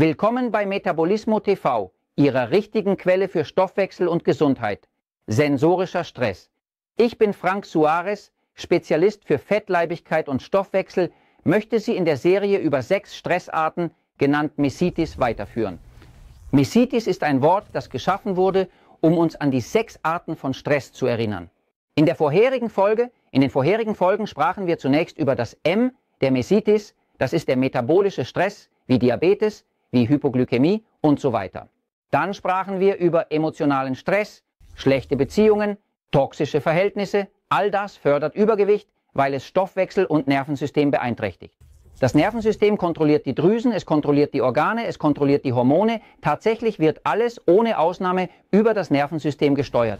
Willkommen bei Metabolismo TV, Ihrer richtigen Quelle für Stoffwechsel und Gesundheit. Sensorischer Stress. Ich bin Frank Suarez, Spezialist für Fettleibigkeit und Stoffwechsel, möchte Sie in der Serie über sechs Stressarten, genannt Mesitis, weiterführen. Mesitis ist ein Wort, das geschaffen wurde, um uns an die sechs Arten von Stress zu erinnern. In der vorherigen Folge, in den vorherigen Folgen sprachen wir zunächst über das M der Messitis, das ist der metabolische Stress wie Diabetes, wie Hypoglykämie und so weiter. Dann sprachen wir über emotionalen Stress, schlechte Beziehungen, toxische Verhältnisse. All das fördert Übergewicht, weil es Stoffwechsel und Nervensystem beeinträchtigt. Das Nervensystem kontrolliert die Drüsen, es kontrolliert die Organe, es kontrolliert die Hormone. Tatsächlich wird alles ohne Ausnahme über das Nervensystem gesteuert.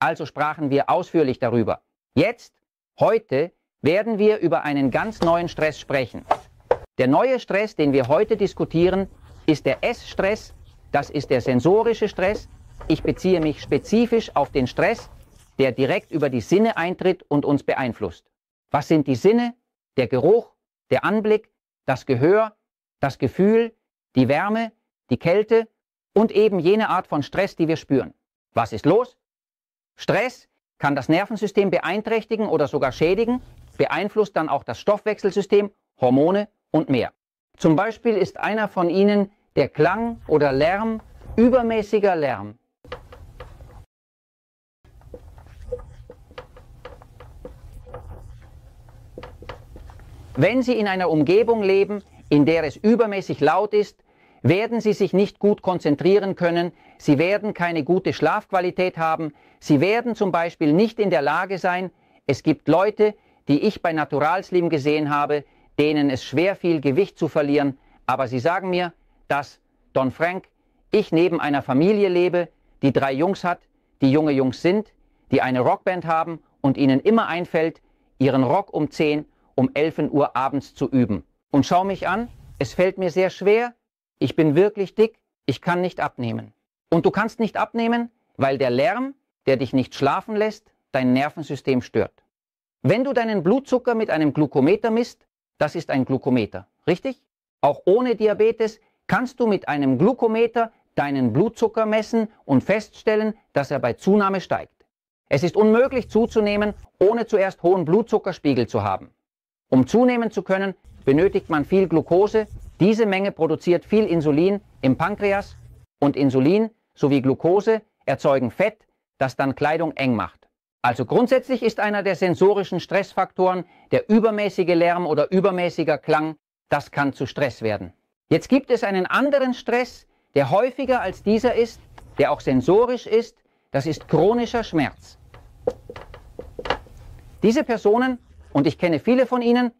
Also sprachen wir ausführlich darüber. Jetzt, heute, werden wir über einen ganz neuen Stress sprechen. Der neue Stress, den wir heute diskutieren, ist der S-Stress, das ist der sensorische Stress. Ich beziehe mich spezifisch auf den Stress, der direkt über die Sinne eintritt und uns beeinflusst. Was sind die Sinne? Der Geruch, der Anblick, das Gehör, das Gefühl, die Wärme, die Kälte und eben jene Art von Stress, die wir spüren. Was ist los? Stress kann das Nervensystem beeinträchtigen oder sogar schädigen, beeinflusst dann auch das Stoffwechselsystem, Hormone und mehr. Zum Beispiel ist einer von ihnen der Klang oder Lärm, übermäßiger Lärm. Wenn Sie in einer Umgebung leben, in der es übermäßig laut ist, werden Sie sich nicht gut konzentrieren können, Sie werden keine gute Schlafqualität haben, Sie werden zum Beispiel nicht in der Lage sein, es gibt Leute, die ich bei Naturalslim gesehen habe, denen es schwer fiel, Gewicht zu verlieren, aber sie sagen mir, dass Don Frank, ich neben einer Familie lebe, die drei Jungs hat, die junge Jungs sind, die eine Rockband haben und ihnen immer einfällt, ihren Rock um 10, um 11 Uhr abends zu üben. Und schau mich an, es fällt mir sehr schwer, ich bin wirklich dick, ich kann nicht abnehmen. Und du kannst nicht abnehmen, weil der Lärm, der dich nicht schlafen lässt, dein Nervensystem stört. Wenn du deinen Blutzucker mit einem Glukometer misst, das ist ein Glukometer. Richtig? Auch ohne Diabetes kannst du mit einem Glukometer deinen Blutzucker messen und feststellen, dass er bei Zunahme steigt. Es ist unmöglich zuzunehmen, ohne zuerst hohen Blutzuckerspiegel zu haben. Um zunehmen zu können, benötigt man viel Glucose. Diese Menge produziert viel Insulin im Pankreas und Insulin sowie Glucose erzeugen Fett, das dann Kleidung eng macht. Also grundsätzlich ist einer der sensorischen Stressfaktoren der übermäßige Lärm oder übermäßiger Klang. Das kann zu Stress werden. Jetzt gibt es einen anderen Stress, der häufiger als dieser ist, der auch sensorisch ist. Das ist chronischer Schmerz. Diese Personen, und ich kenne viele von ihnen,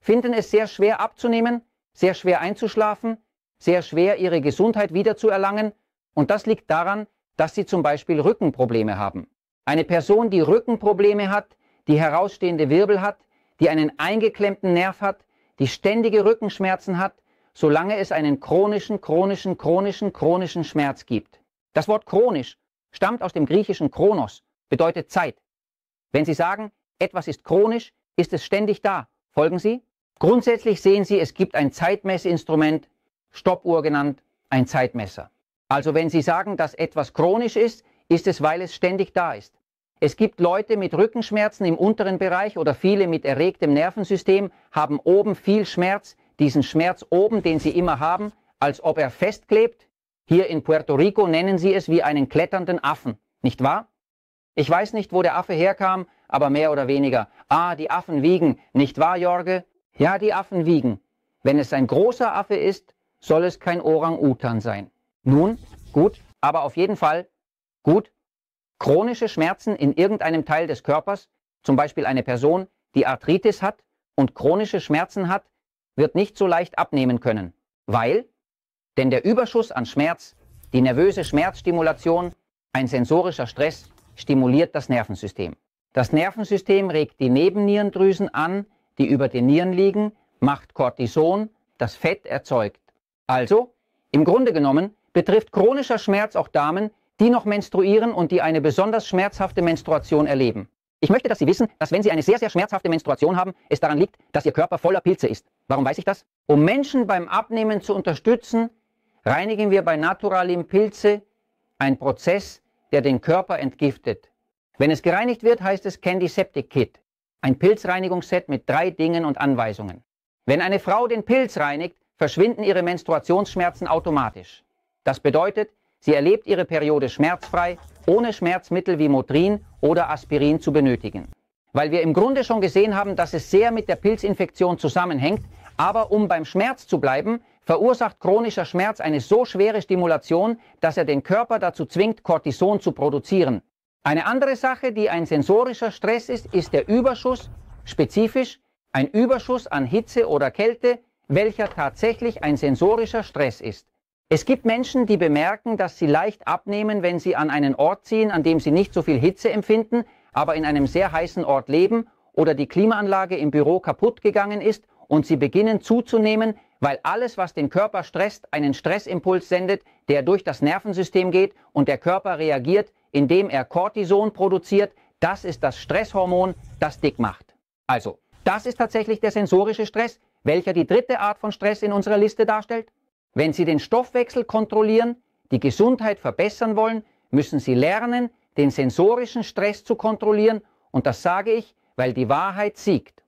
finden es sehr schwer abzunehmen, sehr schwer einzuschlafen, sehr schwer ihre Gesundheit wiederzuerlangen. Und das liegt daran, dass sie zum Beispiel Rückenprobleme haben. Eine Person, die Rückenprobleme hat, die herausstehende Wirbel hat, die einen eingeklemmten Nerv hat, die ständige Rückenschmerzen hat, solange es einen chronischen, chronischen, chronischen, chronischen Schmerz gibt. Das Wort chronisch stammt aus dem griechischen Chronos, bedeutet Zeit. Wenn Sie sagen, etwas ist chronisch, ist es ständig da. Folgen Sie? Grundsätzlich sehen Sie, es gibt ein Zeitmessinstrument, Stoppuhr genannt, ein Zeitmesser. Also wenn Sie sagen, dass etwas chronisch ist, ist es, weil es ständig da ist. Es gibt Leute mit Rückenschmerzen im unteren Bereich oder viele mit erregtem Nervensystem haben oben viel Schmerz, diesen Schmerz oben, den sie immer haben, als ob er festklebt. Hier in Puerto Rico nennen sie es wie einen kletternden Affen, nicht wahr? Ich weiß nicht, wo der Affe herkam, aber mehr oder weniger. Ah, die Affen wiegen, nicht wahr, Jorge? Ja, die Affen wiegen. Wenn es ein großer Affe ist, soll es kein Orang-Utan sein. Nun, gut, aber auf jeden Fall, gut, chronische Schmerzen in irgendeinem Teil des Körpers, zum Beispiel eine Person, die Arthritis hat und chronische Schmerzen hat, wird nicht so leicht abnehmen können, weil, denn der Überschuss an Schmerz, die nervöse Schmerzstimulation, ein sensorischer Stress stimuliert das Nervensystem. Das Nervensystem regt die Nebennierendrüsen an, die über den Nieren liegen, macht Cortison, das Fett erzeugt. Also, im Grunde genommen betrifft chronischer Schmerz auch Damen, die noch menstruieren und die eine besonders schmerzhafte Menstruation erleben. Ich möchte, dass Sie wissen, dass wenn Sie eine sehr, sehr schmerzhafte Menstruation haben, es daran liegt, dass Ihr Körper voller Pilze ist. Warum weiß ich das? Um Menschen beim Abnehmen zu unterstützen, reinigen wir bei Naturalim Pilze einen Prozess, der den Körper entgiftet. Wenn es gereinigt wird, heißt es Candy Septic Kit. Ein Pilzreinigungsset mit drei Dingen und Anweisungen. Wenn eine Frau den Pilz reinigt, verschwinden ihre Menstruationsschmerzen automatisch. Das bedeutet, Sie erlebt ihre Periode schmerzfrei, ohne Schmerzmittel wie Motrin oder Aspirin zu benötigen. Weil wir im Grunde schon gesehen haben, dass es sehr mit der Pilzinfektion zusammenhängt, aber um beim Schmerz zu bleiben, verursacht chronischer Schmerz eine so schwere Stimulation, dass er den Körper dazu zwingt, Cortison zu produzieren. Eine andere Sache, die ein sensorischer Stress ist, ist der Überschuss, spezifisch ein Überschuss an Hitze oder Kälte, welcher tatsächlich ein sensorischer Stress ist. Es gibt Menschen, die bemerken, dass sie leicht abnehmen, wenn sie an einen Ort ziehen, an dem sie nicht so viel Hitze empfinden, aber in einem sehr heißen Ort leben oder die Klimaanlage im Büro kaputt gegangen ist und sie beginnen zuzunehmen, weil alles, was den Körper stresst, einen Stressimpuls sendet, der durch das Nervensystem geht und der Körper reagiert, indem er Cortison produziert. Das ist das Stresshormon, das dick macht. Also, das ist tatsächlich der sensorische Stress, welcher die dritte Art von Stress in unserer Liste darstellt. Wenn Sie den Stoffwechsel kontrollieren, die Gesundheit verbessern wollen, müssen Sie lernen, den sensorischen Stress zu kontrollieren und das sage ich, weil die Wahrheit siegt.